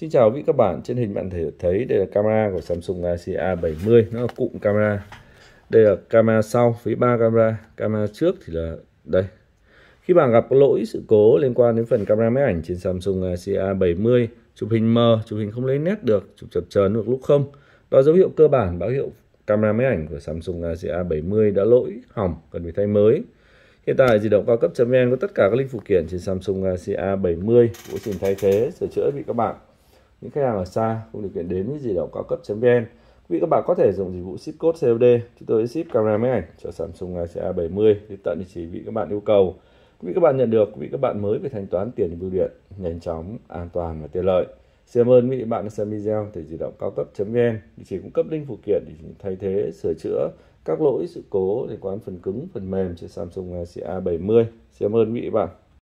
Xin chào quý các bạn, trên hình bạn thể thấy đây là camera của Samsung Galaxy A70, nó là cụm camera. Đây là camera sau với ba camera, camera trước thì là đây. Khi bạn gặp lỗi sự cố liên quan đến phần camera máy ảnh trên Samsung Galaxy A70, chụp hình mờ, chụp hình không lấy nét được, chụp chập chờn được lúc không, đó dấu hiệu cơ bản báo hiệu camera máy ảnh của Samsung Galaxy A70 đã lỗi, hỏng, cần phải thay mới. Hiện tại di động cao cấp.vn có tất cả các linh phụ kiện trên Samsung Galaxy A70 cũng xin thay thế sửa chữa vị các bạn những khách hàng ở xa không điều kiện đến với di động cao cấp.vn quý vị các bạn có thể dùng dịch vụ ship code COD chúng tôi sẽ ship camera máy ảnh cho Samsung Galaxy A70 đến tận địa chỉ vị các bạn yêu cầu quý vị các bạn nhận được quý vị các bạn mới về thanh toán tiền bưu điện nhanh chóng an toàn và tiện lợi xin cảm ơn quý vị bạn đã xem video từ di động cao cấp.vn địa chỉ cung cấp linh phụ kiện để thay thế sửa chữa các lỗi sự cố liên quan phần cứng phần mềm trên Samsung Galaxy A70 xin cảm ơn quý vị bạn